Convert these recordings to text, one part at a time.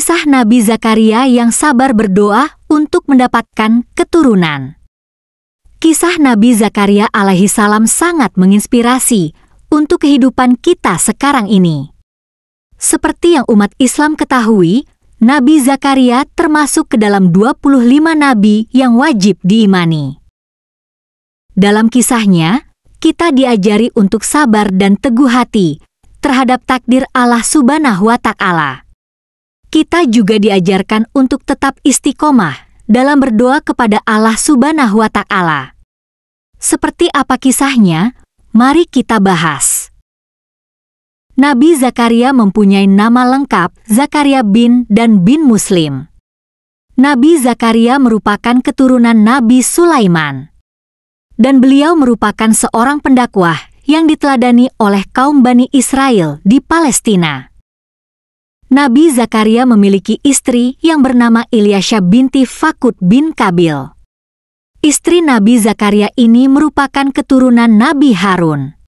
kisah Nabi Zakaria yang sabar berdoa untuk mendapatkan keturunan. Kisah Nabi Zakaria alaihi salam sangat menginspirasi untuk kehidupan kita sekarang ini. Seperti yang umat Islam ketahui, Nabi Zakaria termasuk ke dalam 25 nabi yang wajib diimani. Dalam kisahnya, kita diajari untuk sabar dan teguh hati terhadap takdir Allah Subhanahu wa Ta'ala kita juga diajarkan untuk tetap istiqomah dalam berdoa kepada Allah Subhanahu wa Ta'ala. Seperti apa kisahnya? Mari kita bahas. Nabi Zakaria mempunyai nama lengkap Zakaria bin dan bin Muslim. Nabi Zakaria merupakan keturunan Nabi Sulaiman. Dan beliau merupakan seorang pendakwah yang diteladani oleh kaum Bani Israel di Palestina. Nabi Zakaria memiliki istri yang bernama Ilyasha binti Fakut bin Kabil. Istri Nabi Zakaria ini merupakan keturunan Nabi Harun.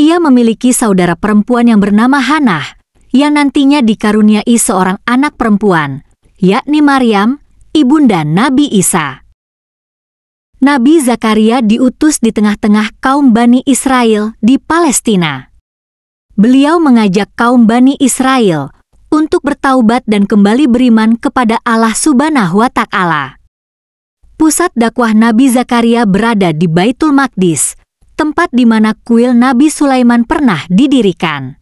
Ia memiliki saudara perempuan yang bernama Hanah, yang nantinya dikaruniai seorang anak perempuan, yakni Maryam, ibunda Nabi Isa. Nabi Zakaria diutus di tengah-tengah kaum Bani Israel di Palestina. Beliau mengajak kaum Bani Israel untuk bertaubat dan kembali beriman kepada Allah Subhanahu wa Ta'ala. Pusat dakwah Nabi Zakaria berada di Baitul Maqdis, tempat di mana kuil Nabi Sulaiman pernah didirikan.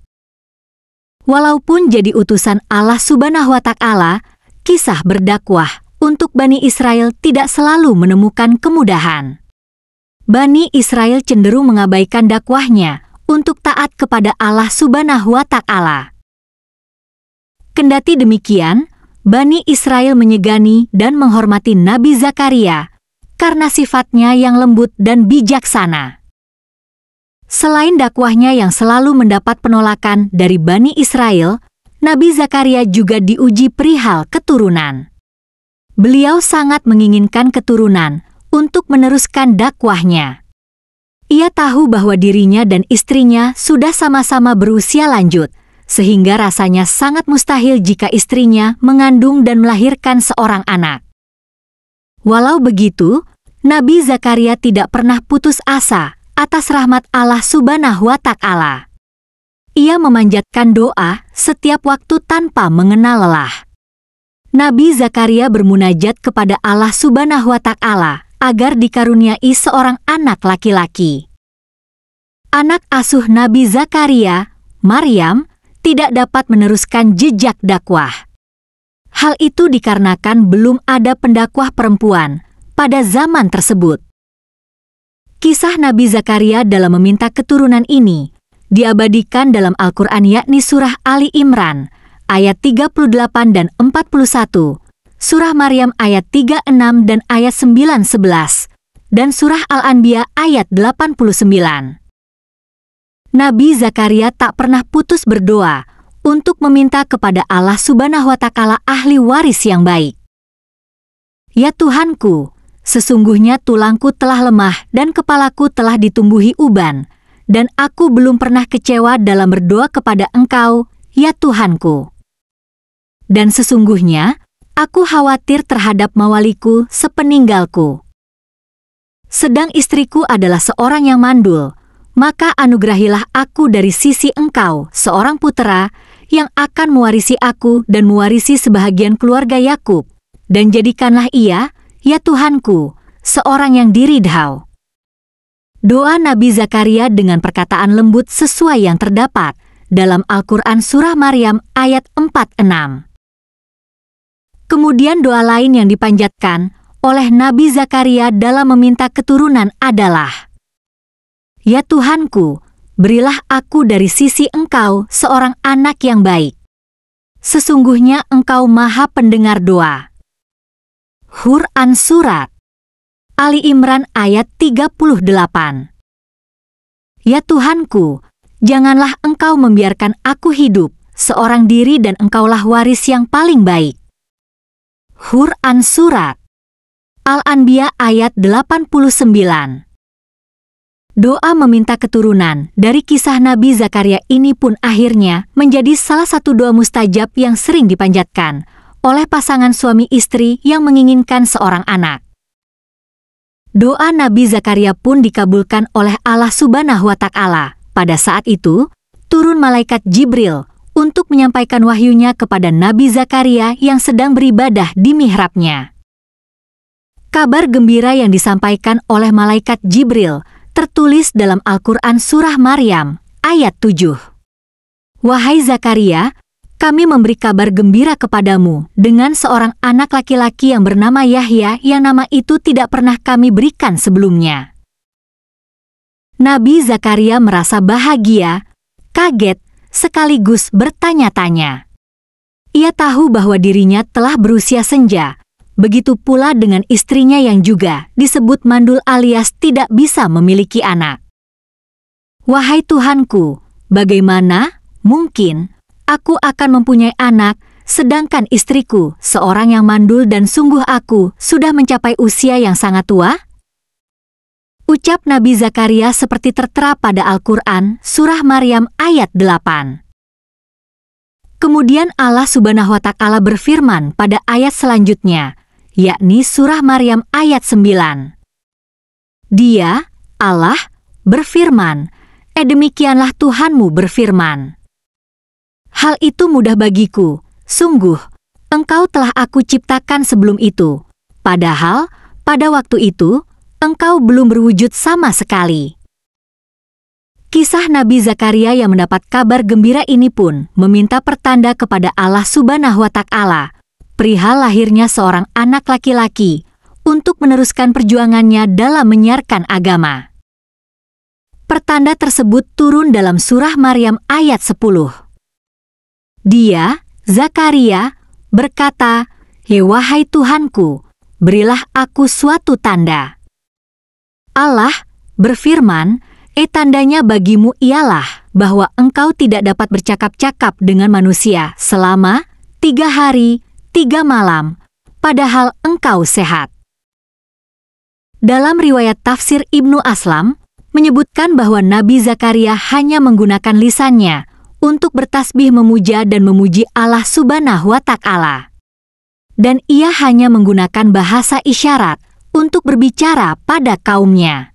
Walaupun jadi utusan Allah Subhanahu wa Ta'ala, kisah berdakwah untuk Bani Israel tidak selalu menemukan kemudahan. Bani Israel cenderung mengabaikan dakwahnya untuk taat kepada Allah Subhanahu wa Ta'ala. Kendati demikian, Bani Israel menyegani dan menghormati Nabi Zakaria karena sifatnya yang lembut dan bijaksana. Selain dakwahnya yang selalu mendapat penolakan dari Bani Israel, Nabi Zakaria juga diuji perihal keturunan. Beliau sangat menginginkan keturunan untuk meneruskan dakwahnya. Ia tahu bahwa dirinya dan istrinya sudah sama-sama berusia lanjut, sehingga rasanya sangat mustahil jika istrinya mengandung dan melahirkan seorang anak. Walau begitu, Nabi Zakaria tidak pernah putus asa atas rahmat Allah Subhanahu wa Ta'ala. Ia memanjatkan doa setiap waktu tanpa mengenal lelah. Nabi Zakaria bermunajat kepada Allah Subhanahu wa Ta'ala agar dikaruniai seorang anak laki-laki. Anak asuh Nabi Zakaria, Maryam, tidak dapat meneruskan jejak dakwah. Hal itu dikarenakan belum ada pendakwah perempuan pada zaman tersebut. Kisah Nabi Zakaria dalam meminta keturunan ini diabadikan dalam Al-Quran yakni Surah Ali Imran ayat 38 dan 41, Surah Maryam ayat 36 dan ayat 9-11, dan Surah Al-Anbiya ayat 89. Nabi Zakaria tak pernah putus berdoa untuk meminta kepada Allah Subhanahu wa Ta'ala ahli waris yang baik. Ya Tuhanku, sesungguhnya tulangku telah lemah dan kepalaku telah ditumbuhi uban, dan aku belum pernah kecewa dalam berdoa kepada Engkau, ya Tuhanku. Dan sesungguhnya, aku khawatir terhadap mawaliku sepeninggalku. Sedang istriku adalah seorang yang mandul, maka anugerahilah aku dari sisi engkau, seorang putera, yang akan mewarisi aku dan mewarisi sebahagian keluarga Yakub. Dan jadikanlah ia, ya Tuhanku, seorang yang diridhau. Doa Nabi Zakaria dengan perkataan lembut sesuai yang terdapat dalam Al-Quran Surah Maryam ayat 46. Kemudian doa lain yang dipanjatkan oleh Nabi Zakaria dalam meminta keturunan adalah Ya Tuhanku, berilah aku dari sisi Engkau seorang anak yang baik. Sesungguhnya Engkau maha pendengar doa. Quran Surat Ali Imran ayat 38 Ya Tuhanku, janganlah Engkau membiarkan aku hidup seorang diri dan Engkaulah waris yang paling baik. Quran Surat Al-Anbiya ayat 89 Doa meminta keturunan dari kisah Nabi Zakaria ini pun akhirnya menjadi salah satu doa mustajab yang sering dipanjatkan oleh pasangan suami istri yang menginginkan seorang anak. Doa Nabi Zakaria pun dikabulkan oleh Allah Subhanahu wa Ta'ala. Pada saat itu, turun malaikat Jibril untuk menyampaikan wahyunya kepada Nabi Zakaria yang sedang beribadah di mihrabnya. Kabar gembira yang disampaikan oleh malaikat Jibril tertulis dalam Al-Quran Surah Maryam ayat 7. Wahai Zakaria, kami memberi kabar gembira kepadamu dengan seorang anak laki-laki yang bernama Yahya yang nama itu tidak pernah kami berikan sebelumnya. Nabi Zakaria merasa bahagia, kaget, sekaligus bertanya-tanya. Ia tahu bahwa dirinya telah berusia senja, Begitu pula dengan istrinya yang juga disebut mandul alias tidak bisa memiliki anak. Wahai Tuhanku, bagaimana mungkin aku akan mempunyai anak sedangkan istriku seorang yang mandul dan sungguh aku sudah mencapai usia yang sangat tua? Ucap Nabi Zakaria seperti tertera pada Al-Quran, Surah Maryam ayat 8. Kemudian Allah subhanahu wa ta'ala berfirman pada ayat selanjutnya, yakni Surah Maryam ayat 9. Dia, Allah, berfirman, eh demikianlah Tuhanmu berfirman. Hal itu mudah bagiku, sungguh, engkau telah aku ciptakan sebelum itu. Padahal, pada waktu itu, engkau belum berwujud sama sekali. Kisah Nabi Zakaria yang mendapat kabar gembira ini pun meminta pertanda kepada Allah Subhanahu wa Ta'ala perihal lahirnya seorang anak laki-laki untuk meneruskan perjuangannya dalam menyiarkan agama. Pertanda tersebut turun dalam surah Maryam ayat 10. Dia, Zakaria, berkata, "He wahai Tuhanku, berilah aku suatu tanda." Allah berfirman, "E tandanya bagimu ialah bahwa engkau tidak dapat bercakap-cakap dengan manusia selama tiga hari tiga malam, padahal engkau sehat. Dalam riwayat tafsir Ibnu Aslam, menyebutkan bahwa Nabi Zakaria hanya menggunakan lisannya untuk bertasbih memuja dan memuji Allah subhanahu wa ta'ala. Dan ia hanya menggunakan bahasa isyarat untuk berbicara pada kaumnya.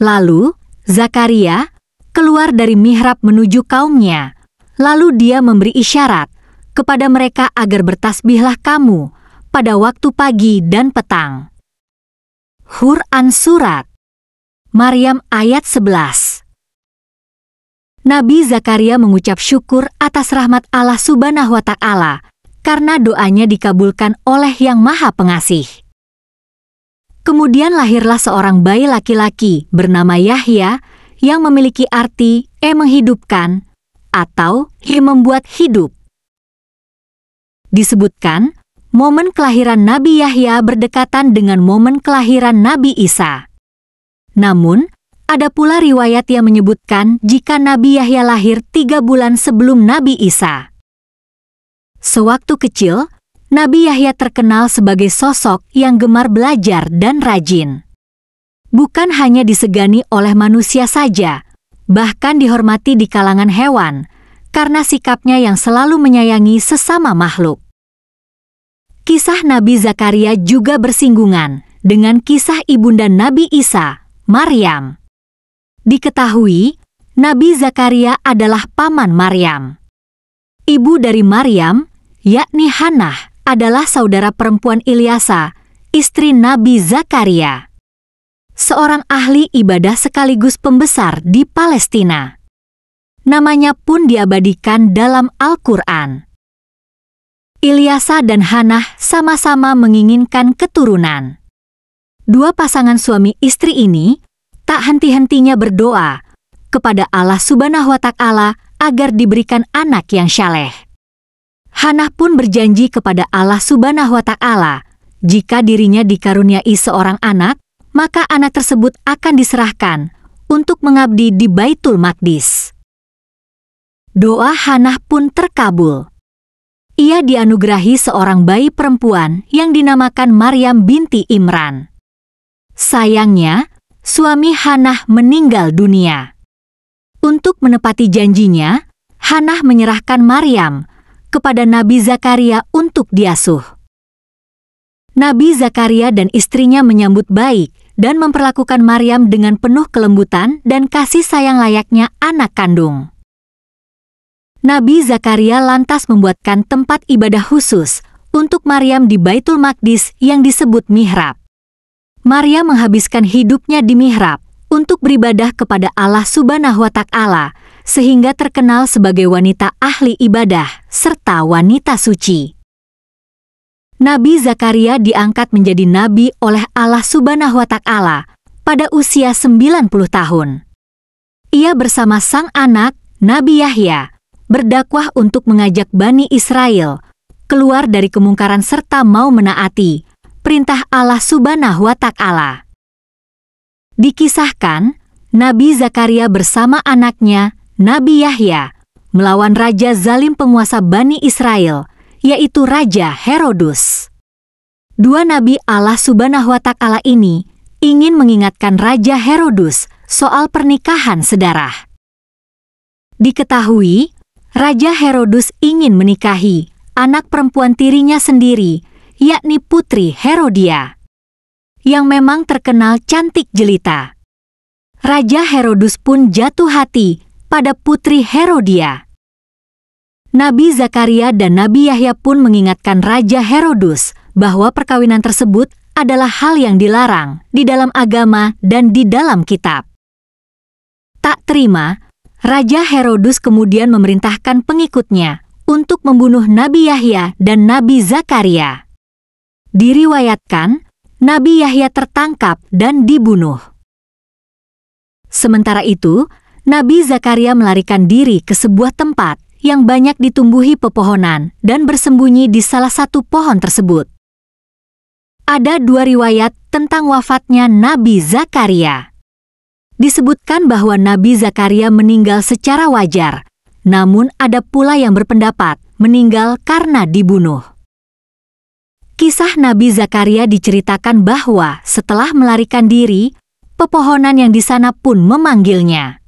Lalu, Zakaria keluar dari mihrab menuju kaumnya. Lalu dia memberi isyarat kepada mereka agar bertasbihlah kamu pada waktu pagi dan petang. Quran Surat Maryam ayat 11 Nabi Zakaria mengucap syukur atas rahmat Allah subhanahu wa ta'ala karena doanya dikabulkan oleh yang maha pengasih. Kemudian lahirlah seorang bayi laki-laki bernama Yahya yang memiliki arti E menghidupkan atau He membuat hidup disebutkan momen kelahiran Nabi Yahya berdekatan dengan momen kelahiran Nabi Isa. Namun, ada pula riwayat yang menyebutkan jika Nabi Yahya lahir tiga bulan sebelum Nabi Isa. Sewaktu kecil, Nabi Yahya terkenal sebagai sosok yang gemar belajar dan rajin. Bukan hanya disegani oleh manusia saja, bahkan dihormati di kalangan hewan, karena sikapnya yang selalu menyayangi sesama makhluk. Kisah Nabi Zakaria juga bersinggungan dengan kisah ibunda Nabi Isa, Maryam. Diketahui, Nabi Zakaria adalah paman Maryam. Ibu dari Maryam, yakni Hanah, adalah saudara perempuan Ilyasa, istri Nabi Zakaria. Seorang ahli ibadah sekaligus pembesar di Palestina namanya pun diabadikan dalam Al-Quran. Ilyasa dan Hanah sama-sama menginginkan keturunan. Dua pasangan suami istri ini tak henti-hentinya berdoa kepada Allah Subhanahu wa Ta'ala agar diberikan anak yang syaleh. Hanah pun berjanji kepada Allah Subhanahu wa Ta'ala, jika dirinya dikaruniai seorang anak, maka anak tersebut akan diserahkan untuk mengabdi di Baitul Maqdis. Doa Hanah pun terkabul. Ia dianugerahi seorang bayi perempuan yang dinamakan Maryam binti Imran. Sayangnya, suami Hanah meninggal dunia. Untuk menepati janjinya, Hanah menyerahkan Maryam kepada Nabi Zakaria untuk diasuh. Nabi Zakaria dan istrinya menyambut baik dan memperlakukan Maryam dengan penuh kelembutan dan kasih sayang layaknya anak kandung. Nabi Zakaria lantas membuatkan tempat ibadah khusus untuk Maryam di Baitul Maqdis yang disebut mihrab. Maryam menghabiskan hidupnya di mihrab untuk beribadah kepada Allah Subhanahu wa taala sehingga terkenal sebagai wanita ahli ibadah serta wanita suci. Nabi Zakaria diangkat menjadi nabi oleh Allah Subhanahu wa taala pada usia 90 tahun. Ia bersama sang anak Nabi Yahya berdakwah untuk mengajak Bani Israel keluar dari kemungkaran serta mau menaati perintah Allah Subhanahu wa Ta'ala. Dikisahkan, Nabi Zakaria bersama anaknya, Nabi Yahya, melawan raja zalim penguasa Bani Israel, yaitu Raja Herodus. Dua nabi Allah Subhanahu wa Ta'ala ini ingin mengingatkan Raja Herodus soal pernikahan sedarah. Diketahui Raja Herodus ingin menikahi anak perempuan tirinya sendiri, yakni putri Herodia, yang memang terkenal cantik jelita. Raja Herodus pun jatuh hati pada putri Herodia. Nabi Zakaria dan Nabi Yahya pun mengingatkan Raja Herodus bahwa perkawinan tersebut adalah hal yang dilarang di dalam agama dan di dalam kitab. Tak terima Raja Herodus kemudian memerintahkan pengikutnya untuk membunuh Nabi Yahya dan Nabi Zakaria. Diriwayatkan, Nabi Yahya tertangkap dan dibunuh. Sementara itu, Nabi Zakaria melarikan diri ke sebuah tempat yang banyak ditumbuhi pepohonan dan bersembunyi di salah satu pohon tersebut. Ada dua riwayat tentang wafatnya Nabi Zakaria disebutkan bahwa Nabi Zakaria meninggal secara wajar, namun ada pula yang berpendapat meninggal karena dibunuh. Kisah Nabi Zakaria diceritakan bahwa setelah melarikan diri, pepohonan yang di sana pun memanggilnya.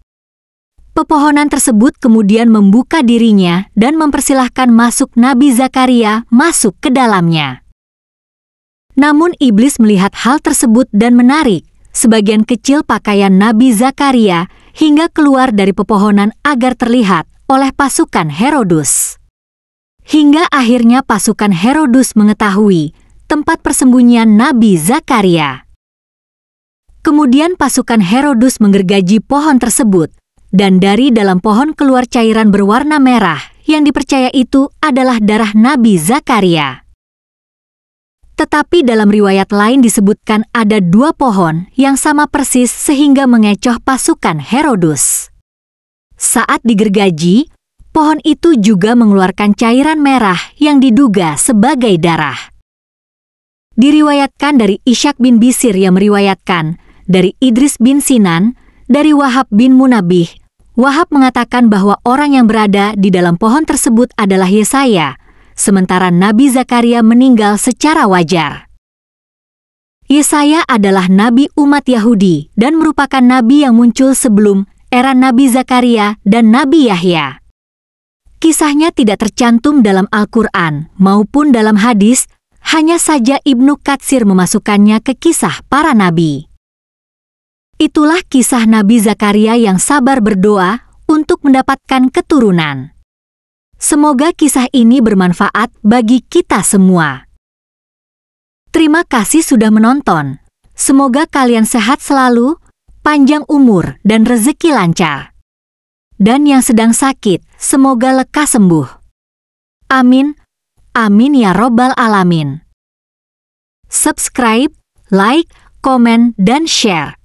Pepohonan tersebut kemudian membuka dirinya dan mempersilahkan masuk Nabi Zakaria masuk ke dalamnya. Namun iblis melihat hal tersebut dan menarik, sebagian kecil pakaian Nabi Zakaria hingga keluar dari pepohonan agar terlihat oleh pasukan Herodus. Hingga akhirnya pasukan Herodus mengetahui tempat persembunyian Nabi Zakaria. Kemudian pasukan Herodus menggergaji pohon tersebut, dan dari dalam pohon keluar cairan berwarna merah yang dipercaya itu adalah darah Nabi Zakaria. Tetapi dalam riwayat lain disebutkan ada dua pohon yang sama persis sehingga mengecoh pasukan Herodus. Saat digergaji, pohon itu juga mengeluarkan cairan merah yang diduga sebagai darah. Diriwayatkan dari Ishak bin Bisir yang meriwayatkan, dari Idris bin Sinan, dari Wahab bin Munabih, Wahab mengatakan bahwa orang yang berada di dalam pohon tersebut adalah Yesaya, sementara Nabi Zakaria meninggal secara wajar. Yesaya adalah nabi umat Yahudi dan merupakan nabi yang muncul sebelum era Nabi Zakaria dan Nabi Yahya. Kisahnya tidak tercantum dalam Al-Quran maupun dalam hadis, hanya saja Ibnu Katsir memasukkannya ke kisah para nabi. Itulah kisah Nabi Zakaria yang sabar berdoa untuk mendapatkan keturunan. Semoga kisah ini bermanfaat bagi kita semua. Terima kasih sudah menonton. Semoga kalian sehat selalu, panjang umur, dan rezeki lancar. Dan yang sedang sakit, semoga lekas sembuh. Amin. Amin ya Robbal 'Alamin. Subscribe, like, komen, dan share.